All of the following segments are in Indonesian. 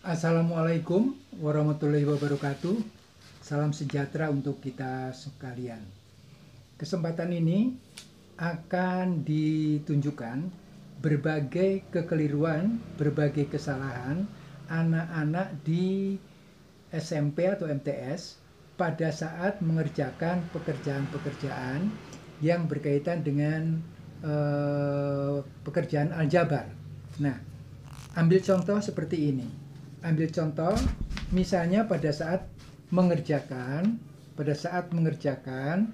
Assalamualaikum warahmatullahi wabarakatuh. Salam sejahtera untuk kita sekalian. Kesempatan ini akan ditunjukkan berbagai kekeliruan, berbagai kesalahan anak-anak di SMP atau MTS pada saat mengerjakan pekerjaan-pekerjaan yang berkaitan dengan eh, pekerjaan aljabar. Nah, ambil contoh seperti ini ambil contoh misalnya pada saat mengerjakan pada saat mengerjakan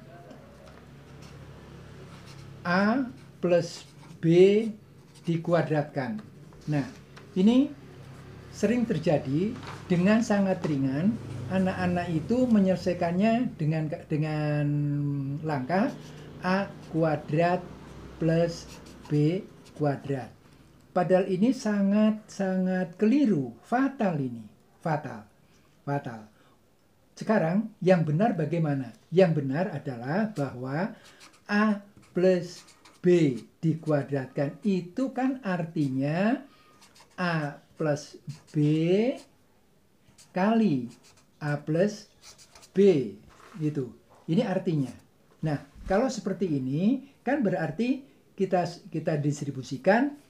A plus B dikuadratkan. Nah, ini sering terjadi dengan sangat ringan anak-anak itu menyelesaikannya dengan dengan langkah A kuadrat plus B kuadrat. Padahal ini sangat-sangat keliru, fatal ini, fatal, fatal. Sekarang yang benar bagaimana? Yang benar adalah bahwa A plus B dikuadratkan itu kan artinya A plus B kali A plus B gitu. Ini artinya. Nah, kalau seperti ini kan berarti kita kita distribusikan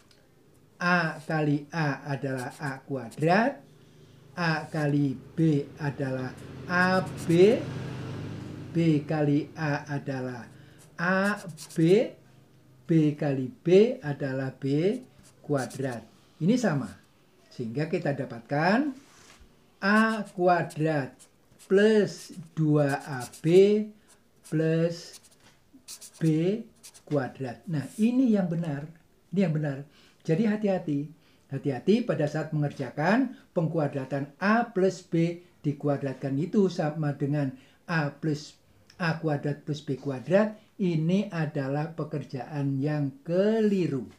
A kali A adalah A kuadrat, A kali B adalah AB, B kali A adalah AB, B kali B adalah B kuadrat. Ini sama. Sehingga kita dapatkan A kuadrat plus 2AB plus B kuadrat. Nah, ini yang benar. Ini yang benar. Jadi hati-hati. Hati-hati pada saat mengerjakan pengkuadratan A plus B dikuadratkan itu sama dengan A plus A kuadrat plus B kuadrat. Ini adalah pekerjaan yang keliru.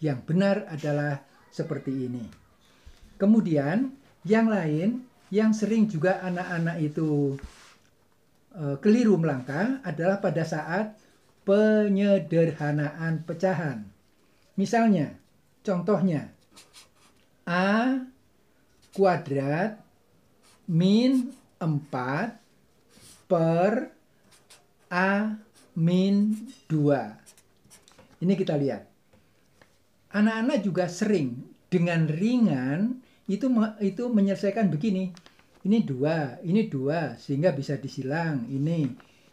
Yang benar adalah seperti ini. Kemudian yang lain yang sering juga anak-anak itu e, keliru melangkah adalah pada saat penyederhanaan pecahan. Misalnya, contohnya A kuadrat min 4 per A min 2. Ini kita lihat. Anak-anak juga sering dengan ringan itu itu menyelesaikan begini. Ini dua, ini dua, sehingga bisa disilang. Ini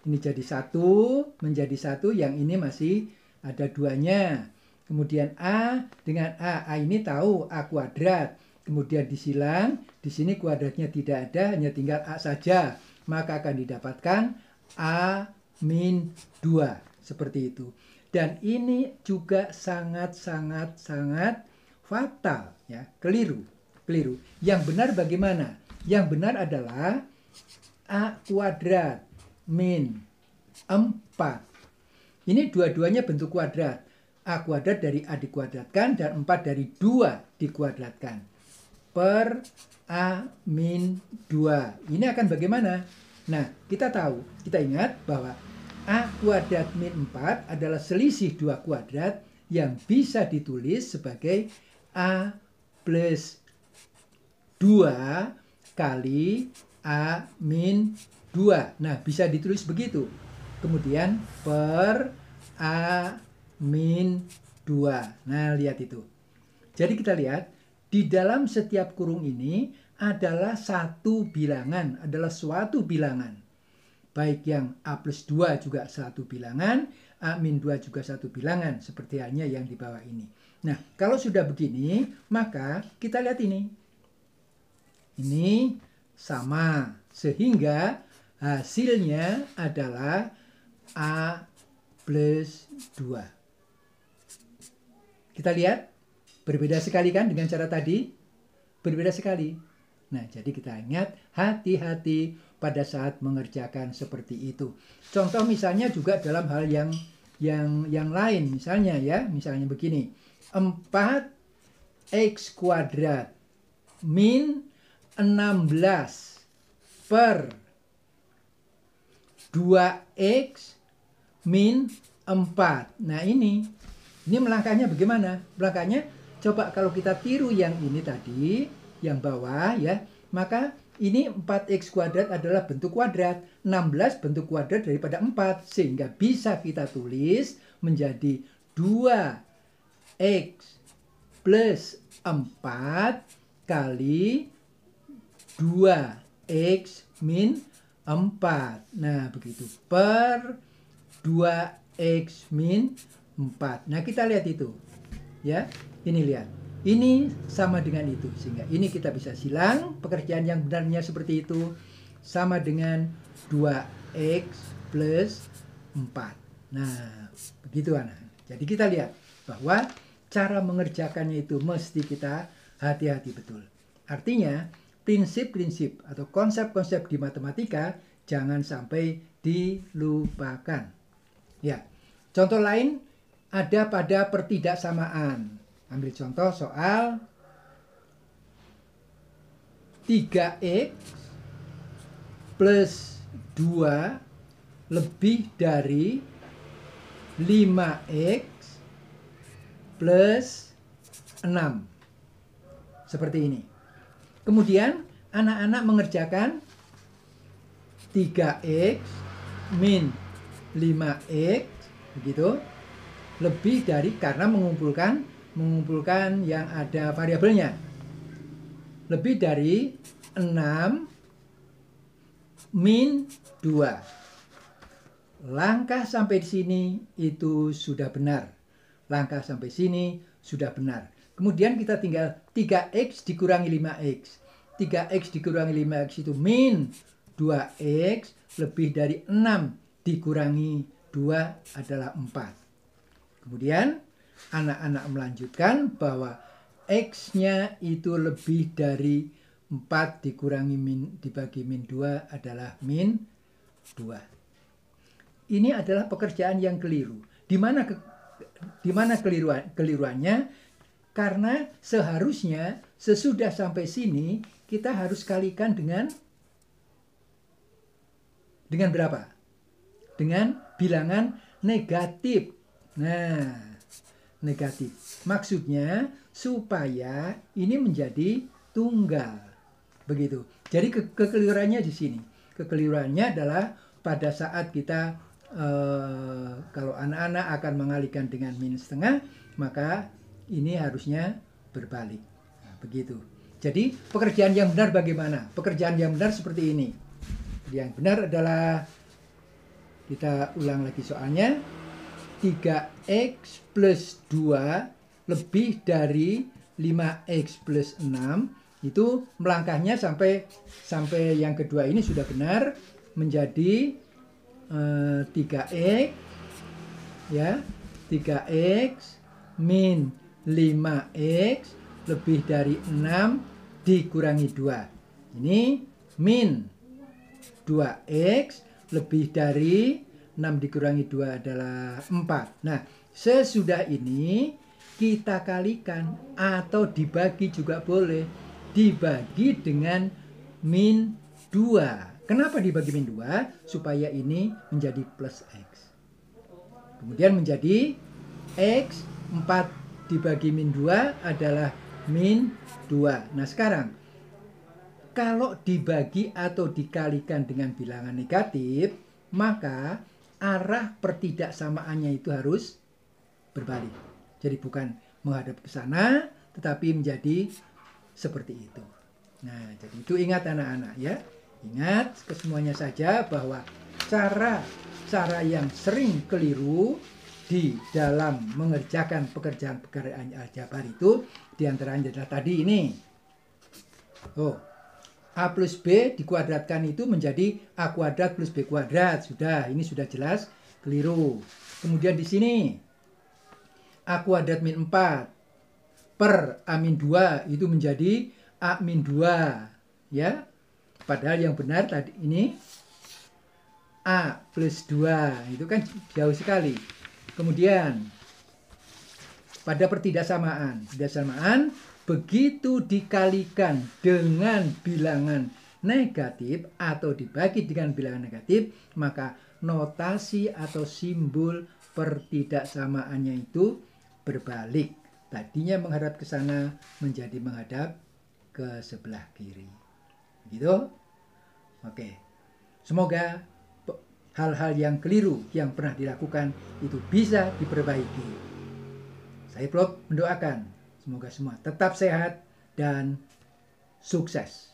ini jadi satu, menjadi satu, yang ini masih ada duanya Kemudian A dengan A. A ini tahu A kuadrat. Kemudian disilang. Di sini kuadratnya tidak ada, hanya tinggal A saja. Maka akan didapatkan A min 2. Seperti itu. Dan ini juga sangat-sangat-sangat fatal. ya Keliru. Keliru. Yang benar bagaimana? Yang benar adalah A kuadrat min 4. Ini dua-duanya bentuk kuadrat. A kuadrat dari A dikuadratkan dan 4 dari 2 dikuadratkan. Per A min 2. Ini akan bagaimana? Nah, kita tahu, kita ingat bahwa A kuadrat min 4 adalah selisih 2 kuadrat yang bisa ditulis sebagai A plus 2 kali A min 2. Nah, bisa ditulis begitu. Kemudian per A min 2. Nah, lihat itu. Jadi kita lihat, di dalam setiap kurung ini adalah satu bilangan, adalah suatu bilangan. Baik yang A plus 2 juga satu bilangan, A min 2 juga satu bilangan, seperti halnya yang di bawah ini. Nah, kalau sudah begini, maka kita lihat ini. Ini sama, sehingga hasilnya adalah A plus 2. Kita lihat, berbeda sekali kan dengan cara tadi? Berbeda sekali. Nah, jadi kita ingat hati-hati pada saat mengerjakan seperti itu. Contoh misalnya juga dalam hal yang yang yang lain misalnya ya, misalnya begini. 4 X kuadrat min 16 per 2X min 4. Nah ini ini melangkahnya bagaimana? Melangkahnya coba kalau kita tiru yang ini tadi, yang bawah ya, maka ini 4x kuadrat adalah bentuk kuadrat, 16 bentuk kuadrat daripada 4, sehingga bisa kita tulis menjadi 2x plus 4 kali 2x min 4. Nah, begitu per 2x min 4. Nah, kita lihat itu. Ya, ini lihat. Ini sama dengan itu sehingga ini kita bisa silang pekerjaan yang benarnya seperti itu sama dengan 2x plus 4. Nah, begitu anak. Jadi kita lihat bahwa cara mengerjakannya itu mesti kita hati-hati betul. Artinya, prinsip-prinsip atau konsep-konsep di matematika jangan sampai dilupakan. Ya. Contoh lain ada pada pertidaksamaan. Ambil contoh soal 3x plus 2 lebih dari 5x plus 6. Seperti ini. Kemudian anak-anak mengerjakan 3x min 5x begitu lebih dari karena mengumpulkan mengumpulkan yang ada variabelnya lebih dari 6 min 2 langkah sampai di sini itu sudah benar langkah sampai sini sudah benar kemudian kita tinggal 3x dikurangi 5x 3x dikurangi 5x itu min 2x lebih dari 6 dikurangi 2 adalah 4 Kemudian anak-anak melanjutkan bahwa X-nya itu lebih dari 4 dikurangi min dibagi min 2 adalah min 2. Ini adalah pekerjaan yang keliru. Di mana ke, di mana keliruan, keliruannya? Karena seharusnya sesudah sampai sini kita harus kalikan dengan dengan berapa? Dengan bilangan negatif Nah, negatif. Maksudnya supaya ini menjadi tunggal. Begitu. Jadi ke kekeliruannya di sini. Kekeliruannya adalah pada saat kita eh, kalau anak-anak akan mengalihkan dengan minus setengah, maka ini harusnya berbalik. Nah, begitu. Jadi pekerjaan yang benar bagaimana? Pekerjaan yang benar seperti ini. Yang benar adalah kita ulang lagi soalnya 3x plus 2 lebih dari 5x plus 6 itu melangkahnya sampai sampai yang kedua ini sudah benar menjadi uh, eh, 3x ya 3x min 5x lebih dari 6 dikurangi 2 ini min 2x lebih dari 6 dikurangi 2 adalah 4. Nah, sesudah ini kita kalikan atau dibagi juga boleh. Dibagi dengan min 2. Kenapa dibagi min 2? Supaya ini menjadi plus X. Kemudian menjadi X 4 dibagi min 2 adalah min 2. Nah sekarang, kalau dibagi atau dikalikan dengan bilangan negatif, maka arah pertidaksamaannya itu harus berbalik. Jadi bukan menghadap ke sana, tetapi menjadi seperti itu. Nah, jadi itu ingat anak-anak ya. Ingat kesemuanya saja bahwa cara cara yang sering keliru di dalam mengerjakan pekerjaan-pekerjaan aljabar itu diantaranya adalah tadi ini. Oh, A plus B dikuadratkan itu menjadi A kuadrat plus B kuadrat. Sudah, ini sudah jelas keliru. Kemudian di sini A kuadrat min 4 per A min 2 itu menjadi A min 2. Ya, padahal yang benar tadi ini A plus 2. Itu kan jauh sekali. Kemudian pada pertidaksamaan. Pertidaksamaan begitu dikalikan dengan bilangan negatif atau dibagi dengan bilangan negatif, maka notasi atau simbol pertidaksamaannya itu berbalik. Tadinya menghadap ke sana menjadi menghadap ke sebelah kiri. Gitu? Oke. Semoga hal-hal yang keliru yang pernah dilakukan itu bisa diperbaiki. Saya Prof mendoakan Semoga semua tetap sehat dan sukses.